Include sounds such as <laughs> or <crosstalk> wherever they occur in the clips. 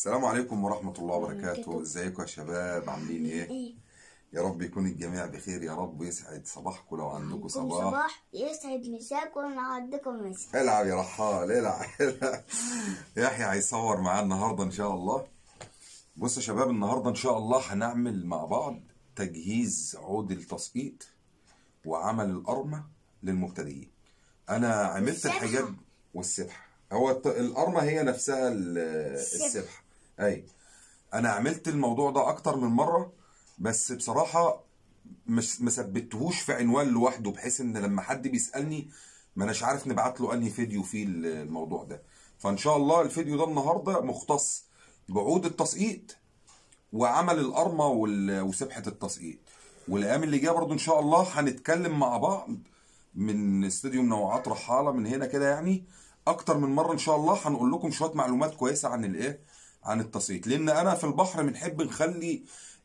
السلام عليكم ورحمة الله وبركاته ازيكم يا شباب عاملين إيه،, إيه؟, ايه يا رب يكون الجميع بخير يا رب ويسعد صباحكم لو عندكم صباح صباح يسعد مساكم لو عندكم مساء العب يا رحال العب <laughs> يحيى هيصور معاه النهارده ان شاء الله بصوا يا شباب النهارده ان شاء الله هنعمل مع بعض تجهيز عود التسقيط وعمل القرمه للمبتدئين انا عملت الحجاب والسبحه هو القرمه هي نفسها السبحه اي انا عملت الموضوع ده اكتر من مره بس بصراحه مش ما ثبتهوش في عنوان لوحده بحيث ان لما حد بيسالني ما اناش عارف نبعت له انهي فيديو فيه الموضوع ده فان شاء الله الفيديو ده النهارده مختص بعود التسقيط وعمل القرمه وسبحه التسقيط والايام اللي جايه برضو ان شاء الله هنتكلم مع بعض من استوديو منوعات رحاله من هنا كده يعني اكتر من مره ان شاء الله هنقول لكم شويه معلومات كويسه عن الايه عن التصويت لان انا في البحر بنحب نخلي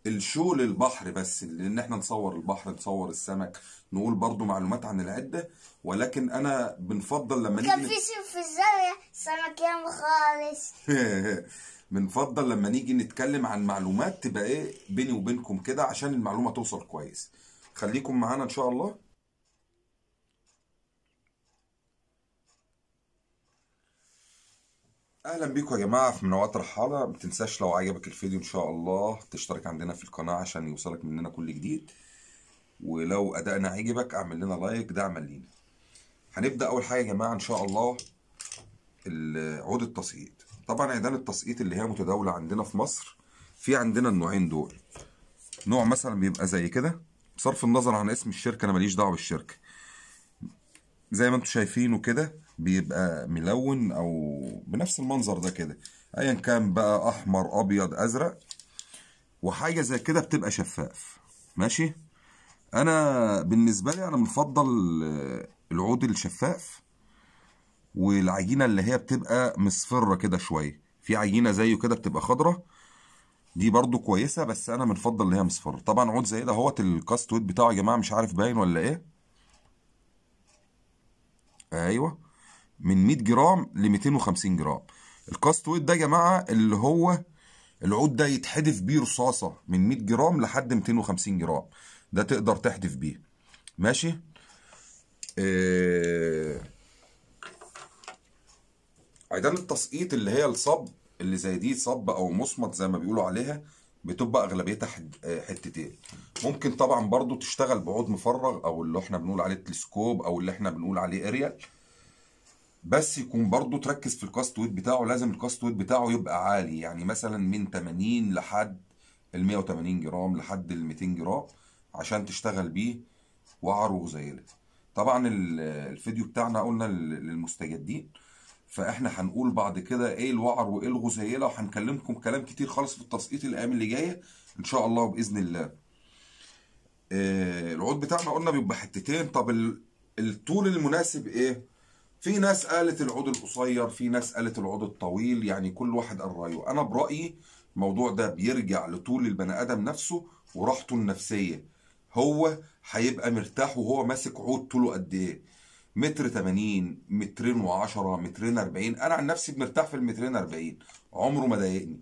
الشو للبحر بس لان احنا نصور البحر نصور السمك نقول برضو معلومات عن العده ولكن انا بنفضل لما نيجي كان في في الزاويه سمك ياما خالص <laughs> بنفضل لما نيجي نتكلم عن معلومات تبقى ايه بيني وبينكم كده عشان المعلومه توصل كويس خليكم معانا ان شاء الله اهلا بيكم يا جماعه في منوات رحاله ما تنساش لو عجبك الفيديو ان شاء الله تشترك عندنا في القناه عشان يوصلك مننا كل جديد ولو ادائنا عجبك اعمل لنا لايك دعما لينا هنبدا اول حاجه يا جماعه ان شاء الله عود التسقيط طبعا عيدان التسقيط اللي هي متداوله عندنا في مصر في عندنا النوعين دول نوع مثلا بيبقى زي كده بصرف النظر عن اسم الشركه انا ماليش دعوه بالشركه زي ما انتم شايفينه كده بيبقى ملون او بنفس المنظر ده كده ايا كان بقى احمر ابيض ازرق وحاجه زي كده بتبقى شفاف ماشي انا بالنسبه لي انا بنفضل العود الشفاف والعجينه اللي هي بتبقى مصفره كده شويه في عجينه زيه كده بتبقى خضره دي برضو كويسه بس انا بنفضل اللي هي مصفره طبعا عود زي ده اهوت الكاست ويت بتاعه يا جماعه مش عارف باين ولا ايه ايوه من 100 جرام ل 250 جرام الكاست ويت ده يا جماعه اللي هو العود ده يتحدف بيه رصاصه من 100 جرام لحد 250 جرام ده تقدر تحدف بيه ماشي آه... عيدان التسقيط اللي هي الصب اللي زي دي صب او مصمت زي ما بيقولوا عليها بتبقى اغلبيتها آه، حتتين ممكن طبعا برضو تشتغل بعود مفرغ او اللي احنا بنقول عليه تلسكوب او اللي احنا بنقول عليه اريال بس يكون برضه تركز في الكاست ويت بتاعه لازم الكاست ويت بتاعه يبقى عالي يعني مثلا من 80 لحد ال 180 جرام لحد ال 200 جرام عشان تشتغل بيه وعره زي ده طبعا الفيديو بتاعنا قلنا للمستجدين فاحنا هنقول بعد كده ايه الوعر وايه الغزيله وهنكلمكم كلام كتير خالص في التسقيط الايام اللي جايه ان شاء الله باذن الله آه العود بتاعنا قلنا بيبقى حتتين طب الطول المناسب ايه في ناس قالت العود القصير في ناس قالت العود الطويل يعني كل واحد قال رايه انا برايي الموضوع ده بيرجع لطول البني ادم نفسه وراحته النفسيه هو هيبقى مرتاح وهو ماسك عود طوله قد ايه متر 80 مترين و10 مترين 40 انا عن نفسي مرتاح في المترين 40 عمره ما ضايقني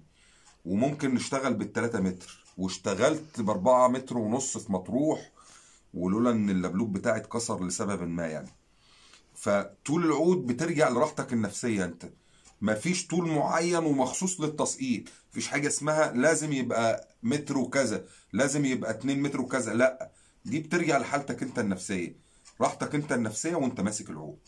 وممكن نشتغل بال3 متر واشتغلت ب4 متر ونص في مطروح ولولا ان اللبلوب بتاعي اتكسر لسبب ما يعني فطول العود بترجع لراحتك النفسيه انت مفيش طول معين ومخصوص للتسقيط مفيش حاجه اسمها لازم يبقى متر وكذا لازم يبقى 2 متر وكذا لا دي بترجع لحالتك انت النفسيه راحتك انت النفسيه وانت ماسك العود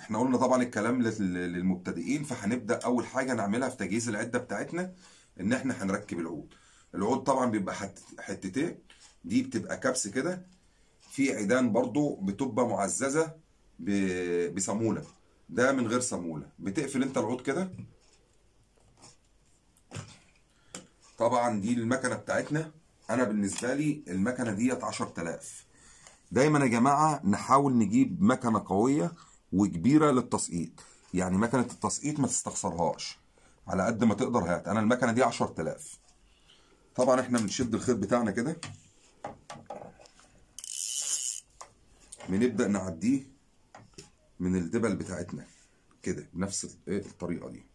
احنا قلنا طبعا الكلام للمبتدئين فهنبدا اول حاجه نعملها في تجهيز العده بتاعتنا ان احنا هنركب العود العود طبعا بيبقى حتتين دي بتبقى كبس كده في عيدان برضو بتبقى معززه بصاموله ده من غير صاموله بتقفل انت العود كده طبعا دي المكنه بتاعتنا انا بالنسبه لي المكنه ديت 10000 دايما يا جماعه نحاول نجيب مكنه قويه وكبيره للتسقيط يعني مكنه التسقيط ما تستخسرهاش على قد ما تقدر هات انا المكنه دي 10000 طبعا احنا بنشد الخيط بتاعنا كده بنبدا نعديه من الدبل بتاعتنا كده بنفس إيه، الطريقه دي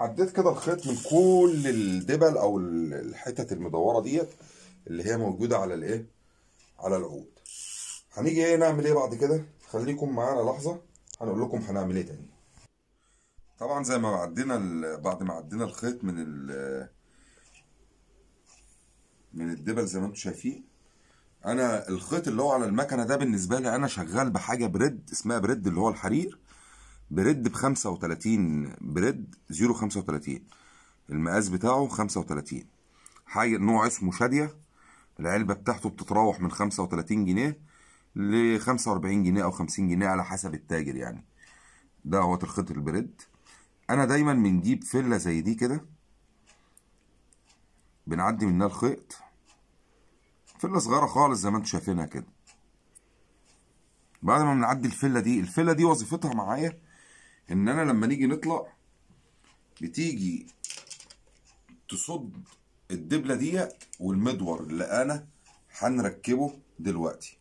عديت كده الخيط من كل الدبل او الحتت المدوره ديت اللي هي موجوده على الايه على العود هنيجي ايه نعمل ايه بعد كده خليكم معانا لحظه هنقول لكم هنعمل ايه تاني طبعا زي ما عدينا بعد ما عدينا الخيط من ال من الدبل زي ما انتم شايفين انا الخيط اللي هو على المكنه ده بالنسبه لي انا شغال بحاجه بريد اسمها بريد اللي هو الحرير بريد ب 35 بريد 035 المقاس بتاعه 35 حاجه نوع اسمه شاديه العلبه بتاعته بتتراوح من 35 جنيه ل 45 جنيه او 50 جنيه على حسب التاجر يعني ده هو الخيط البريد انا دايما بنجيب فله زي دي كده بنعدي منها الخيط فله صغيره خالص زي ما انتم شايفينها كده بعد ما بنعدي الفله دي الفله دي وظيفتها معايا ان انا لما نيجي نطلع بتيجي تصد الدبله ديت والمدور اللي انا هنركبه دلوقتي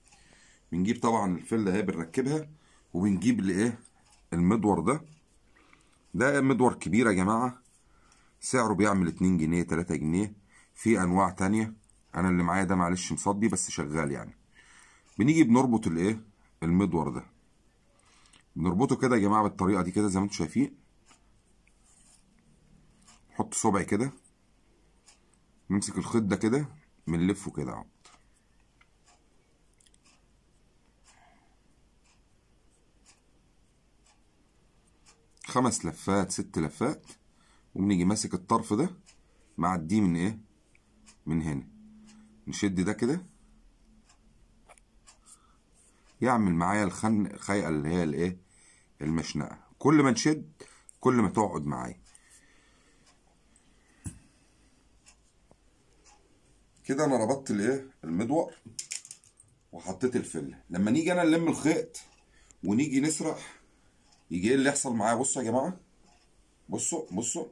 بنجيب طبعا الفله اهي بنركبها وبنجيب الايه المدور ده ده مدور كبير يا جماعه سعره بيعمل 2 جنيه 3 جنيه في انواع تانية انا اللي معايا ده معلش مصدي بس شغال يعني بنيجي بنربط الايه المدور ده بنربطه كده يا جماعه بالطريقه دي كده زي ما انتم شايفين نحط صبعي كده نمسك الخيط ده كده بنلفه كده اهو خمس لفات ست لفات وبنيجي ماسك الطرف ده معديه من ايه من هنا نشد ده كده يعمل معايا الخن خيقه اللي هي الايه المشنقة كل ما تشد كل ما تقعد معايا كده انا ربطت الايه المدور وحطيت الفله لما نيجي انا نلم الخيط ونيجي نسرح يجي ايه اللي يحصل معايا بصوا يا جماعه بصوا بصوا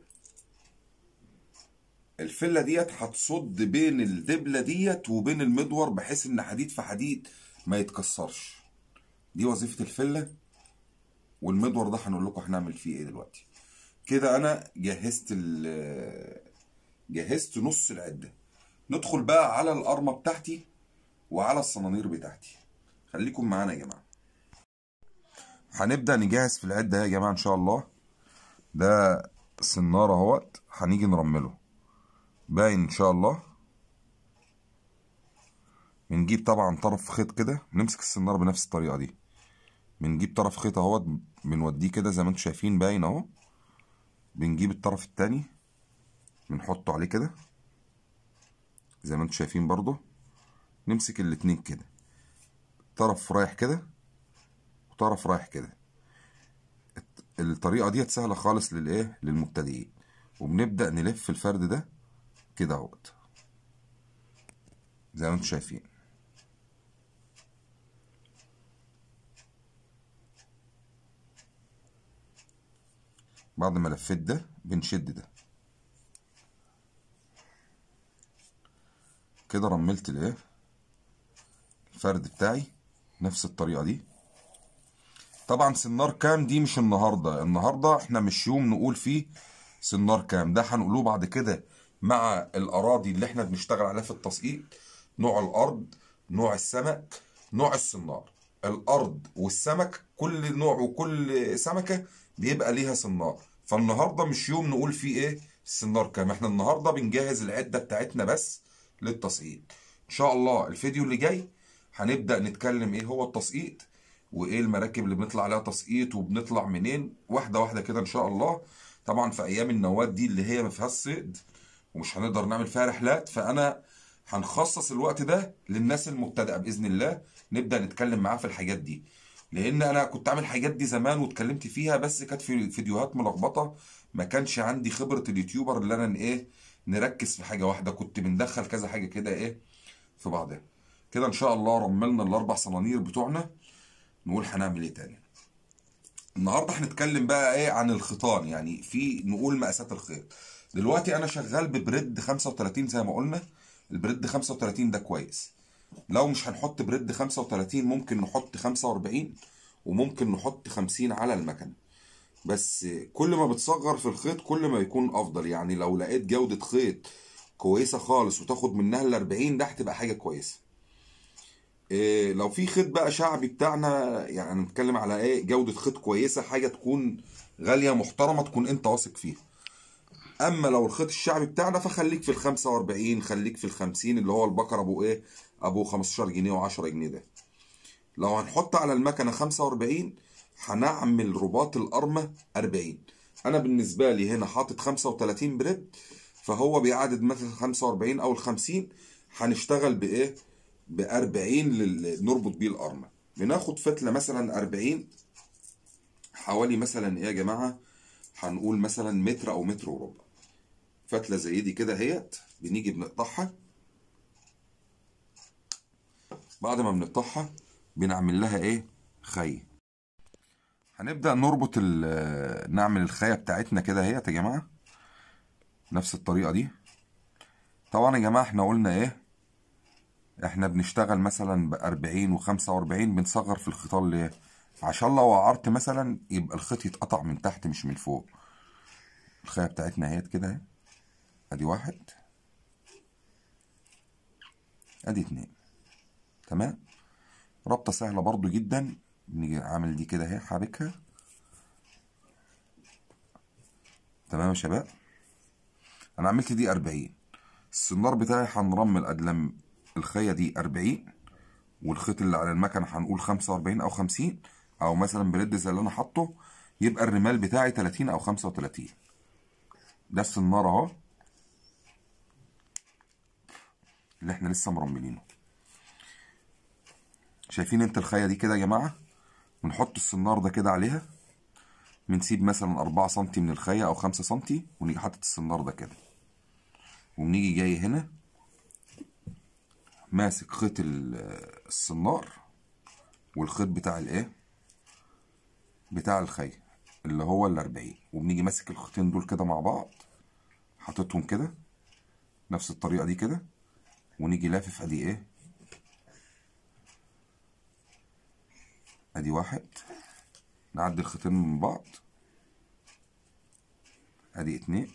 الفله ديت هتصد بين الدبله ديت وبين المدور بحيث ان حديد في حديد ما يتكسرش دي وظيفه الفله والمدور ده هنقول لكم هنعمل فيه ايه دلوقتي كده انا جهزت جهزت نص العده ندخل بقى على الارمه بتاعتي وعلى الصنانير بتاعتي خليكم معانا يا جماعه هنبدا نجهز في العده يا جماعه ان شاء الله ده سناره اهوت هنيجي نرمله باين ان شاء الله بنجيب طبعا طرف خيط كده نمسك السناره بنفس الطريقه دي بنجيب طرف خيط اهوت بنوديه كده زي ما انتم شايفين باين اهو بنجيب الطرف التاني بنحطه عليه كده زي ما انتم شايفين برضو نمسك الاتنين كده طرف رايح كده وطرف رايح كده الطريقه ديت سهله خالص للايه للمبتدئين وبنبدا نلف الفرد ده كده اهوت زي ما انتم شايفين بعد ما لفيت ده بنشد ده كده رملت الايه الفرد بتاعي نفس الطريقه دي طبعا سنار كام دي مش النهارده النهارده احنا مش يوم نقول فيه سنار كام ده هنقوله بعد كده مع الاراضي اللي احنا بنشتغل عليها في التسقيط نوع الارض نوع السمك نوع السنار الارض والسمك كل نوع وكل سمكه بيبقى ليها سنار فالنهارده مش يوم نقول فيه ايه السنار كام احنا النهارده بنجهز العده بتاعتنا بس للتسقيط ان شاء الله الفيديو اللي جاي هنبدا نتكلم ايه هو التسقيط وايه المراكب اللي بنطلع عليها تسقيط وبنطلع منين واحده واحده كده ان شاء الله طبعا في ايام النواه دي اللي هي ما فيهاش صيد ومش هنقدر نعمل فيها رحلات فانا هنخصص الوقت ده للناس المبتدئه باذن الله نبدا نتكلم معاه في الحاجات دي لان انا كنت عامل الحاجات دي زمان واتكلمت فيها بس كانت في فيديوهات ملخبطه ما كانش عندي خبره اليوتيوبر اللي انا ايه نركز في حاجه واحده كنت بندخل كذا حاجه كده ايه في بعضها كده ان شاء الله رملنا الاربع صنانير بتوعنا نقول هنعمل ايه تاني النهارده هنتكلم بقى ايه عن الخيطان يعني في نقول مقاسات الخيط دلوقتي انا شغال ببريد 35 زي ما قلنا البريد 35 ده كويس لو مش هنحط بريد 35 ممكن نحط 45 وممكن نحط 50 على المكن بس كل ما بتصغر في الخيط كل ما يكون افضل يعني لو لقيت جودة خيط كويسة خالص وتاخد منها ال 40 ده هتبقى حاجة كويسة إيه لو في خيط بقى شعبي بتاعنا يعني نتكلم على ايه جودة خيط كويسة حاجة تكون غالية محترمة تكون انت واثق فيها اما لو الخيط الشعبي بتاعنا فخليك في ال 45 خليك في ال 50 اللي هو البكر ابو ايه ابو 15 جنيه و10 جنيه ده لو هنحط على المكنه 45 هنعمل رباط القرمه 40 انا بالنسبه لي هنا حاطط 35 بريد فهو بيعدد مثلا 45 او ال 50 هنشتغل بايه ب 40 نربط بيه القرمه بناخد فتله مثلا 40 حوالي مثلا ايه يا جماعه هنقول مثلا متر او متر وربع فتله زي دي كده اهيت بنيجي بنقطعها بعد ما بنقطعها بنعمل لها ايه خي هنبدا نربط نعمل الخايه بتاعتنا كده اهيت يا جماعه نفس الطريقه دي طبعا يا جماعه احنا قلنا ايه احنا بنشتغل مثلا ب 40 و45 بنصغر في الخيطان ليه عشان لو وعرت مثلا يبقى الخيط يتقطع من تحت مش من فوق الخايه بتاعتنا اهيت كده اهي ادي واحد ادي اتنين تمام رابطه سهله برضو جدا نيجي عامل دي كده اهي حابكها تمام يا شباب انا عملت دي اربعين السنار بتاعي هنرمل ادلم الخيه دي اربعين والخيط اللي على المكنه هنقول خمسه واربعين او خمسين او مثلا بلد زي اللي انا حاطه يبقى الرمال بتاعي تلاتين او خمسه وتلاتين ده السناره اهو اللي احنا لسه مرملينه شايفين انت الخايه دي كده يا جماعه ونحط السنار ده كده عليها بنسيب مثلا أربعة سنتي من الخايه او خمسة سنتي ونيجي حاطط السنار ده كده ونيجي جاي هنا ماسك خيط السنار والخيط بتاع الايه بتاع الخايه اللي هو الأربعين وبنيجي ماسك الخيطين دول كده مع بعض حاططهم كده نفس الطريقه دي كده ونيجي لافف ادي ايه ادي واحد نعدي الخيطين من بعض ادي اتنين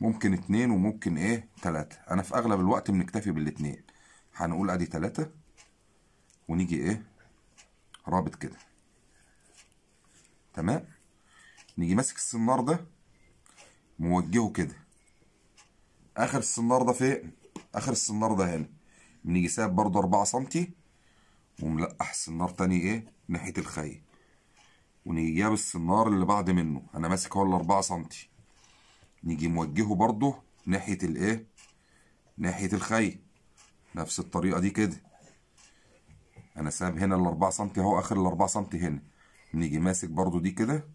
ممكن اتنين وممكن ايه تلاتة انا في اغلب الوقت بنكتفي بالاتنين هنقول ادي تلاتة ونيجي ايه رابط كده تمام نيجي ماسك السنار ده موجهه كده اخر السنار ده فين اخر السنار ده هنا بنيجي ساب برضو 4 سم وملقح السنار تاني ايه ناحيه الخي ونيجي جاب السنار اللي بعد منه انا ماسك هو ال 4 سم نيجي موجهه برضو ناحيه الايه ناحيه الخي نفس الطريقه دي كده انا ساب هنا ال 4 سم اهو اخر ال 4 سم هنا نيجي ماسك برضو دي كده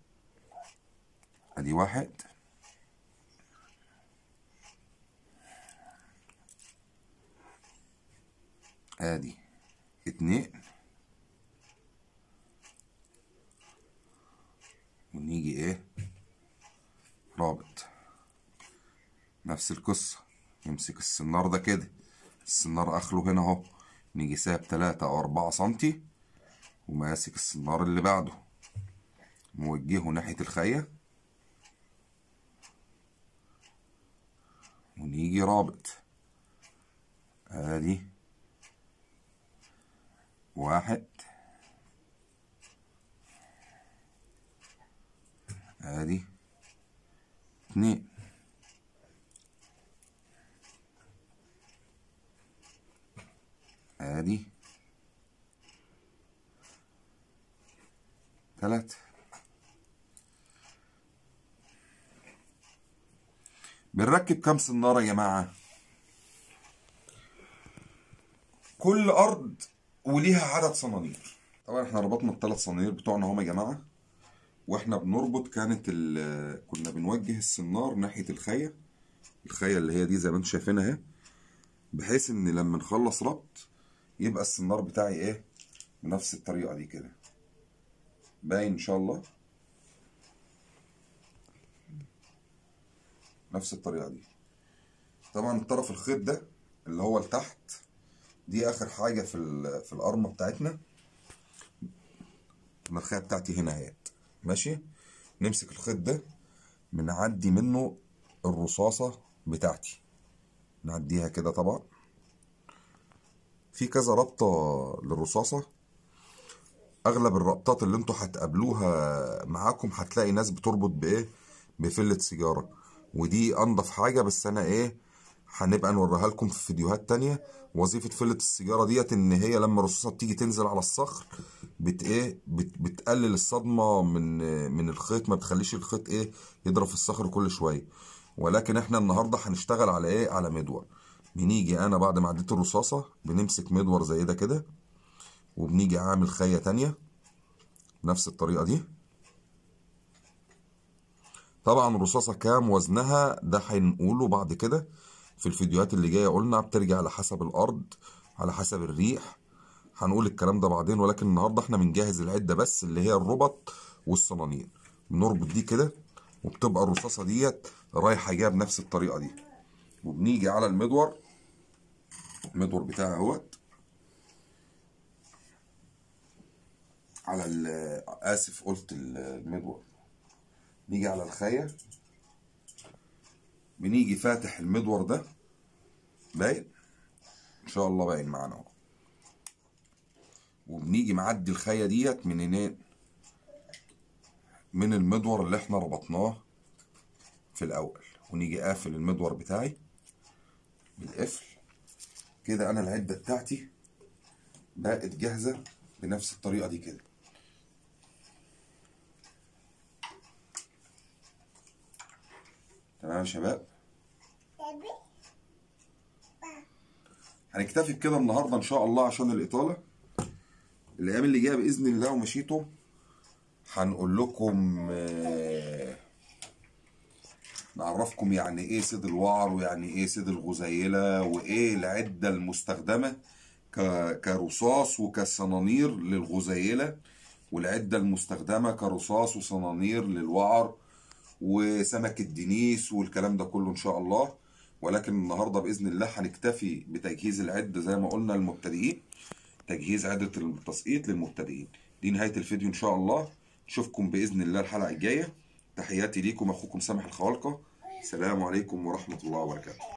ادي واحد ادي اتنين ونيجي ايه رابط نفس القصة نمسك السنار ده كده السنار اخره هنا اهو نيجي ساب تلاتة او اربعة سنتي وماسك السنار اللي بعده موجهه ناحية الخية ونيجي رابط ادي واحد ادي اثنين ادي ثلاثة بنركب كام سنارة يا جماعة كل أرض وليها عدد صنانير طبعا احنا ربطنا الثلاث صنانير بتوعنا هم يا جماعه واحنا بنربط كانت كنا بنوجه السنار ناحيه الخيه الخيه اللي هي دي زي ما انتم شايفينها اهي بحيث ان لما نخلص ربط يبقى السنار بتاعي ايه بنفس الطريقه دي كده باين ان شاء الله نفس الطريقه دي طبعا الطرف الخيط ده اللي هو لتحت دي اخر حاجه في في القرمه بتاعتنا المرخيه بتاعتي هنا اهي ماشي نمسك الخيط ده بنعدي منه الرصاصه بتاعتي نعديها كده طبعا في كذا رابطه للرصاصه اغلب الربطات اللي انتوا هتقابلوها معاكم هتلاقي ناس بتربط بايه بفله سيجاره ودي انضف حاجه بس انا ايه هنبقى نوريها لكم في فيديوهات تانية وظيفة فلة السيجارة ديت ان هي لما رصاصة بتيجي تنزل على الصخر بت ايه بت بتقلل الصدمة من من الخيط ما بتخليش الخيط ايه يضرب في الصخر كل شوية ولكن احنا النهاردة هنشتغل على ايه على مدور بنيجي انا بعد ما عديت الرصاصة بنمسك مدور زي ده كده وبنيجي عامل خية تانية نفس الطريقة دي طبعا الرصاصة كام وزنها ده هنقوله بعد كده في الفيديوهات اللي جايه قلنا بترجع على حسب الارض على حسب الريح هنقول الكلام ده بعدين ولكن النهارده احنا بنجهز العده بس اللي هي الربط والصنانير بنربط دي كده وبتبقى الرصاصه ديت رايحه جايه بنفس الطريقه دي وبنيجي على المدور المدور بتاعها اهوت على اسف قلت المدور نيجي على الخايه بنيجي فاتح المدور ده باين ان شاء الله باين معانا اهو وبنيجي معدي الخيه ديت من منين من المدور اللي احنا ربطناه في الاول ونيجي قافل المدور بتاعي بالقفل كده انا العده بتاعتي بقت جاهزه بنفس الطريقه دي كده تمام يا شباب هنكتفي بكده النهارده ان شاء الله عشان الاطاله الايام اللي جايه باذن الله ومشيته هنقول لكم آه، نعرفكم يعني ايه سيد الوعر ويعني ايه سيد الغزيله وايه العده المستخدمه كرصاص وكصنانير للغزيله والعده المستخدمه كرصاص وصنانير للوعر وسمك الدنيس والكلام ده كله ان شاء الله ولكن النهارده باذن الله هنكتفي بتجهيز العد زي ما قلنا للمبتدئين تجهيز عده التسقيط للمبتدئين دي نهايه الفيديو ان شاء الله نشوفكم باذن الله الحلقه الجايه تحياتي ليكم اخوكم سامح الخوالقه السلام عليكم ورحمه الله وبركاته